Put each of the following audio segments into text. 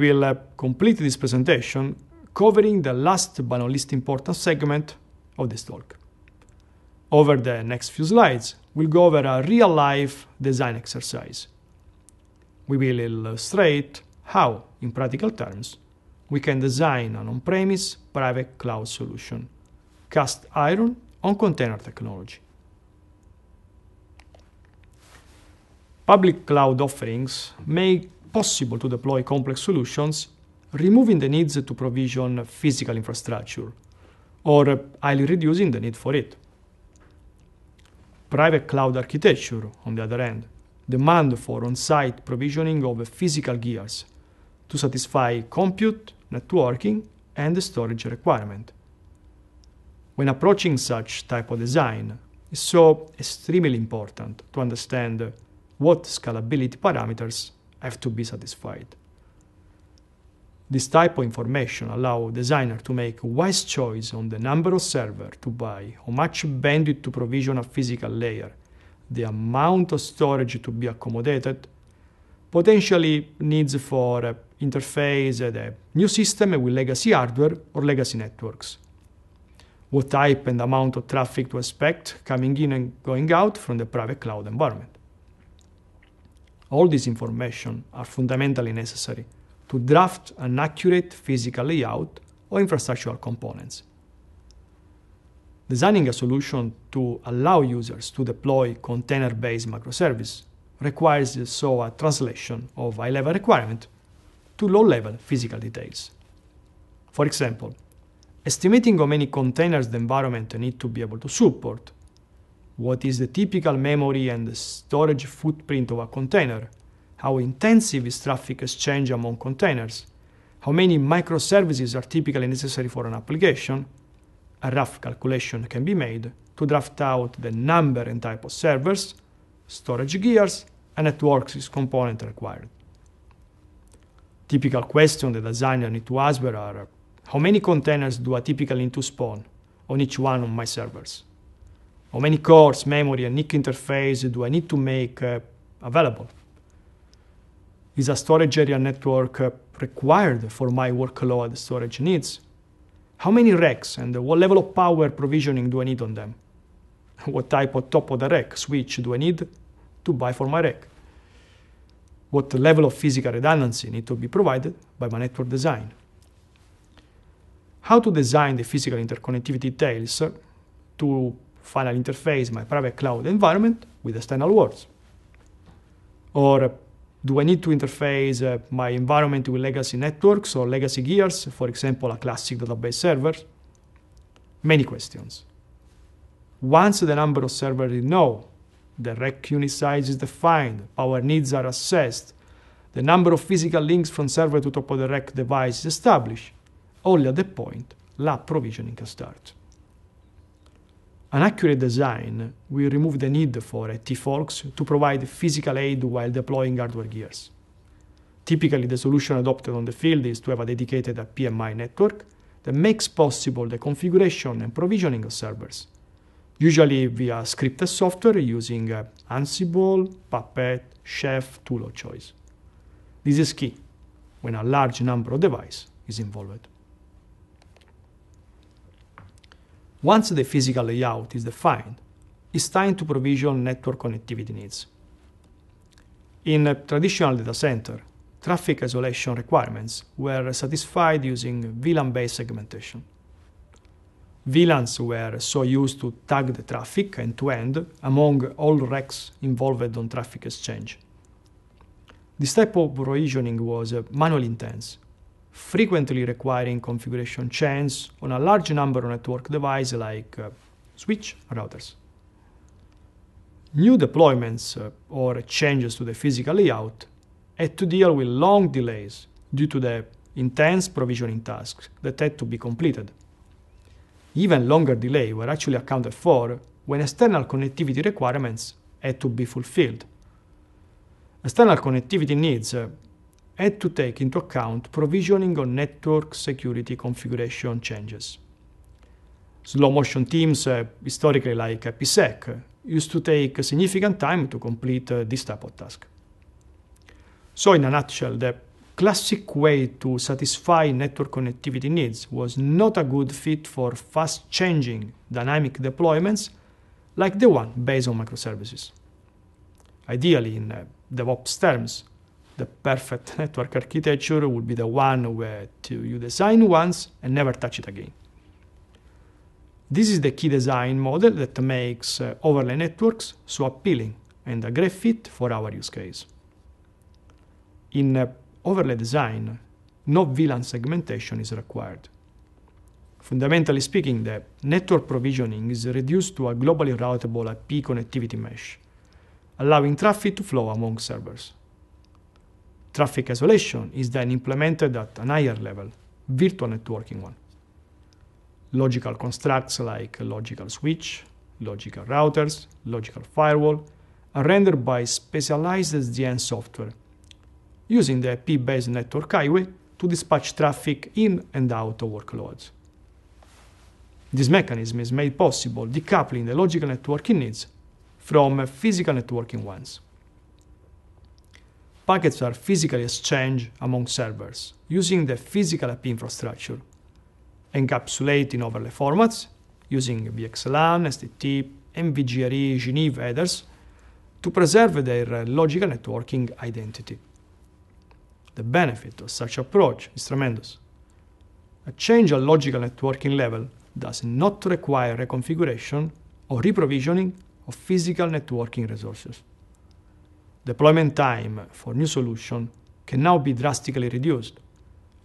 will uh, complete this presentation covering the last but not least important segment of this talk. Over the next few slides, we'll go over a real-life design exercise. We will illustrate how, in practical terms, we can design an on-premise private cloud solution, cast iron on container technology. Public cloud offerings make possible to deploy complex solutions, removing the needs to provision physical infrastructure, or highly reducing the need for it. Private cloud architecture, on the other hand, demand for on-site provisioning of physical gears to satisfy compute, networking, and storage requirement. When approaching such type of design, it's so extremely important to understand what scalability parameters have to be satisfied. This type of information allow designer to make wise choice on the number of server to buy, how much bandwidth to provision a physical layer, the amount of storage to be accommodated, potentially needs for interface the new system with legacy hardware or legacy networks. What type and amount of traffic to expect coming in and going out from the private cloud environment. All this information are fundamentally necessary to draft an accurate physical layout or infrastructural components. Designing a solution to allow users to deploy container-based microservice requires so a translation of high-level requirement to low-level physical details. For example, estimating how many containers the environment need to be able to support what is the typical memory and the storage footprint of a container, how intensive is traffic exchange among containers, how many microservices are typically necessary for an application, a rough calculation can be made to draft out the number and type of servers, storage gears, and networks component required. Typical questions the designer need to answer are how many containers do I typically need to spawn on each one of my servers? How many cores, memory, and NIC interface do I need to make uh, available? Is a storage area network uh, required for my workload storage needs? How many racks and what level of power provisioning do I need on them? What type of top of the rack switch do I need to buy for my rack? What level of physical redundancy need to be provided by my network design? How to design the physical interconnectivity tails to Final interface, my private cloud environment with external worlds, Or do I need to interface uh, my environment with legacy networks or legacy gears, for example, a classic database server? Many questions. Once the number of servers is known, the rack unit size is defined, power needs are assessed, the number of physical links from server to top of the rack device is established, only at that point lab provisioning can start. An accurate design will remove the need for T-forks to provide physical aid while deploying hardware gears. Typically, the solution adopted on the field is to have a dedicated PMI network that makes possible the configuration and provisioning of servers, usually via scripted software using uh, Ansible, Puppet, Chef tool of choice. This is key when a large number of devices is involved. Once the physical layout is defined, it's time to provision network connectivity needs. In a traditional data center, traffic isolation requirements were satisfied using VLAN-based segmentation. VLANs were so used to tag the traffic end-to-end -end among all racks involved on traffic exchange. This type of provisioning was manually intense frequently requiring configuration change on a large number of network devices like uh, switch routers. New deployments uh, or changes to the physical layout had to deal with long delays due to the intense provisioning tasks that had to be completed. Even longer delays were actually accounted for when external connectivity requirements had to be fulfilled. External connectivity needs uh, had to take into account provisioning on network security configuration changes. Slow motion teams, uh, historically like PSEC, used to take significant time to complete uh, this type of task. So, in a nutshell, the classic way to satisfy network connectivity needs was not a good fit for fast changing dynamic deployments like the one based on microservices. Ideally, in uh, DevOps terms, the perfect network architecture will be the one where you design once and never touch it again. This is the key design model that makes uh, overlay networks so appealing and a great fit for our use case. In uh, overlay design, no VLAN segmentation is required. Fundamentally speaking, the network provisioning is reduced to a globally routable IP uh, connectivity mesh, allowing traffic to flow among servers. Traffic isolation is then implemented at an higher level, virtual networking one. Logical constructs like logical switch, logical routers, logical firewall are rendered by specialized SDN software using the IP-based network highway to dispatch traffic in and out of workloads. This mechanism is made possible decoupling the logical networking needs from physical networking ones. Packets are physically exchanged among servers using the physical IP infrastructure, encapsulated in overlay formats using VXLAN, STT, MVGRE, Geneve headers to preserve their logical networking identity. The benefit of such approach is tremendous. A change at logical networking level does not require reconfiguration or reprovisioning of physical networking resources deployment time for new solution can now be drastically reduced.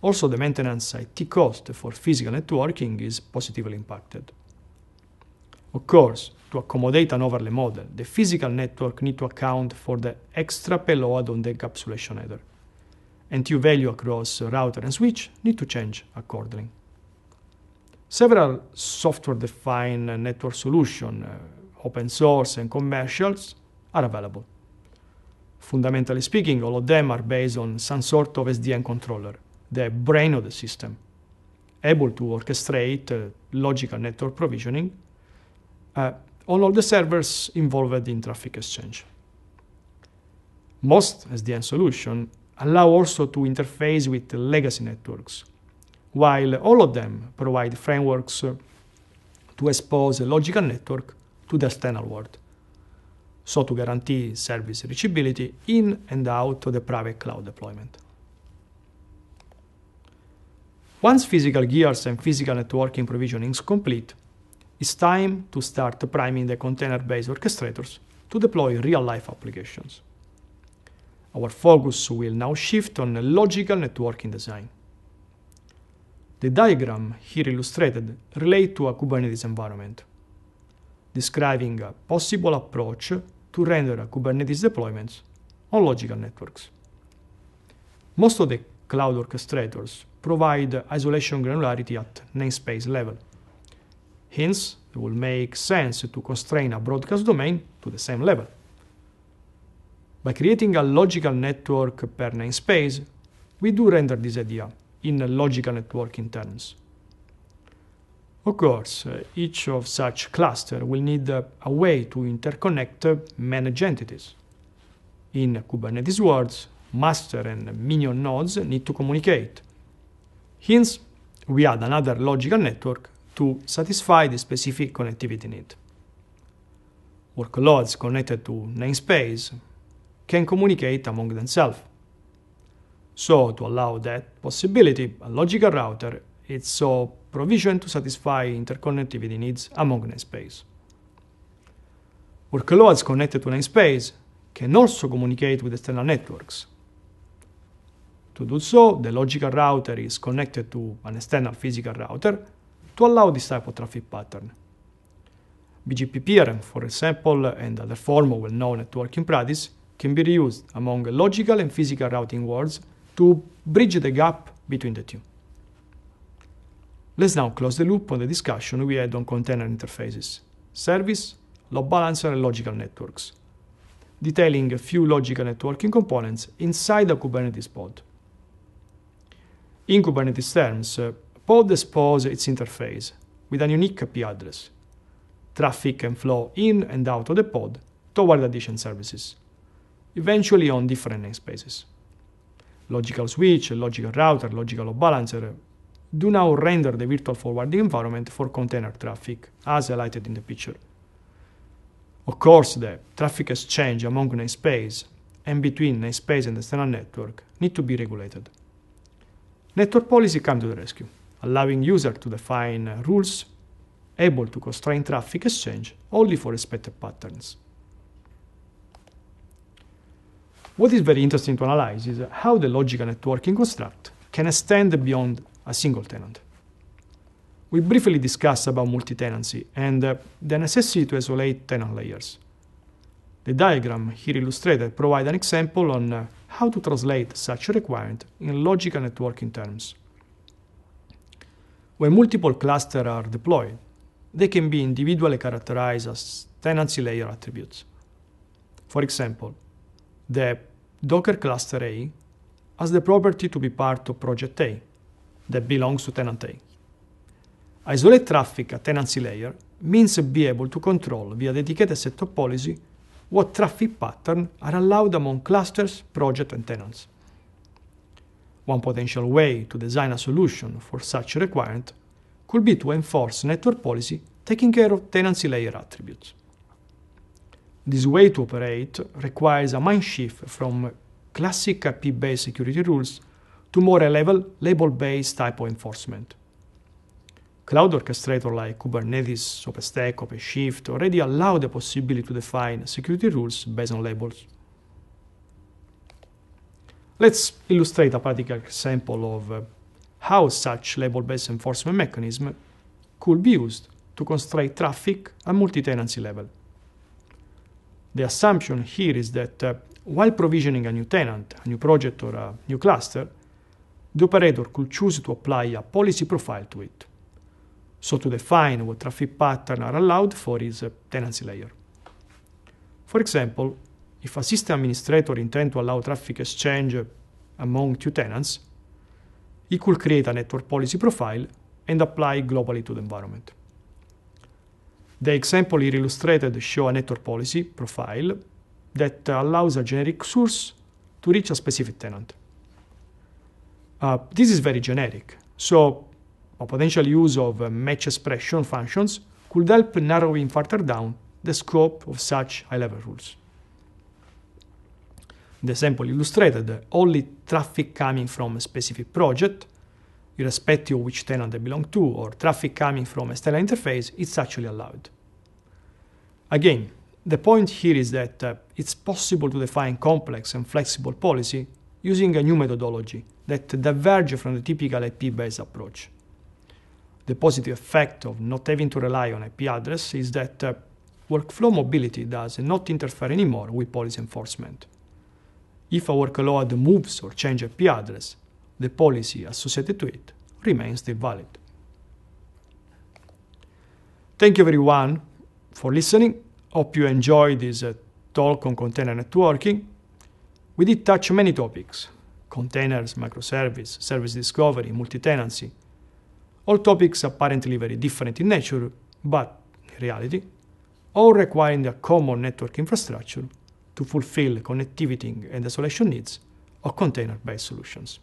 Also, the maintenance IT cost for physical networking is positively impacted. Of course, to accommodate an overlay model, the physical network need to account for the extra payload on the encapsulation header. and Q value across router and switch need to change accordingly. Several software-defined network solutions, uh, open source and commercials, are available fundamentally speaking, all of them are based on some sort of SDN controller, the brain of the system, able to orchestrate uh, logical network provisioning uh, on all the servers involved in traffic exchange. Most SDN solutions allow also to interface with legacy networks, while all of them provide frameworks uh, to expose a logical network to the external world so to guarantee service reachability in and out to the private cloud deployment. Once physical gears and physical networking provisioning is complete, it's time to start priming the container-based orchestrators to deploy real-life applications. Our focus will now shift on logical networking design. The diagram here illustrated relates to a Kubernetes environment, describing a possible approach to render Kubernetes deployments on logical networks. Most of the cloud orchestrators provide isolation granularity at namespace level. Hence, it will make sense to constrain a broadcast domain to the same level. By creating a logical network per namespace, we do render this idea in logical networking terms. Of course, uh, each of such cluster will need a way to interconnect uh, managed entities. In Kubernetes words, master and minion nodes need to communicate. Hence, we add another logical network to satisfy the specific connectivity need. Workloads connected to namespace can communicate among themselves. So, to allow that possibility, a logical router it's so provisioned to satisfy interconnectivity needs among namespace. Workloads connected to namespace can also communicate with external networks. To do so, the logical router is connected to an external physical router to allow this type of traffic pattern. BGP for example, and other form of well-known networking practice can be reused among logical and physical routing worlds to bridge the gap between the two. Let's now close the loop on the discussion we had on container interfaces, service, load balancer and logical networks, detailing a few logical networking components inside a Kubernetes pod. In Kubernetes terms, pod exposes its interface with a unique IP address. Traffic can flow in and out of the pod toward addition services, eventually on different namespaces. Logical switch, logical router, logical load balancer, do now render the virtual forwarding environment for container traffic, as highlighted in the picture. Of course, the traffic exchange among namespace and between namespace and external network need to be regulated. Network policy comes to the rescue, allowing users to define rules able to constrain traffic exchange only for expected patterns. What is very interesting to analyze is how the logical networking construct can extend beyond a single tenant. We briefly discussed about multi-tenancy and uh, the necessity to isolate tenant layers. The diagram here illustrated provides an example on uh, how to translate such a requirement in logical networking terms. When multiple clusters are deployed, they can be individually characterized as tenancy layer attributes. For example, the Docker cluster A has the property to be part of project A, that belongs to tenant A. Isolate traffic at tenancy layer means be able to control via the dedicated set of policy what traffic patterns are allowed among clusters, projects, and tenants. One potential way to design a solution for such requirement could be to enforce network policy taking care of tenancy layer attributes. This way to operate requires a mind shift from classic IP-based security rules to more a level label-based type of enforcement. Cloud orchestrator like Kubernetes, OpenStack, OpenShift already allow the possibility to define security rules based on labels. Let's illustrate a practical example of uh, how such label-based enforcement mechanism could be used to constrain traffic at multi-tenancy level. The assumption here is that uh, while provisioning a new tenant, a new project, or a new cluster, the operator could choose to apply a policy profile to it, so to define what traffic patterns are allowed for his eh, tenancy layer. For example, if a system administrator intends to allow traffic exchange eh, among two tenants, he could create a network policy profile and apply globally to the environment. The example here illustrated show a network policy profile that allows a generic source to reach a specific tenant. Uh, this is very generic. So a potential use of uh, match expression functions could help narrowing further down the scope of such high-level rules. the sample illustrated, uh, only traffic coming from a specific project, irrespective of which tenant they belong to, or traffic coming from a stellar interface, is actually allowed. Again, the point here is that uh, it's possible to define complex and flexible policy using a new methodology that diverge from the typical IP-based approach. The positive effect of not having to rely on IP address is that uh, workflow mobility does not interfere anymore with policy enforcement. If a workload moves or changes IP address, the policy associated to it remains still valid. Thank you everyone for listening. Hope you enjoyed this uh, talk on container networking we did touch many topics containers, microservice, service discovery, multi tenancy. All topics apparently very different in nature, but in reality, all requiring a common network infrastructure to fulfill connectivity and isolation needs of container based solutions.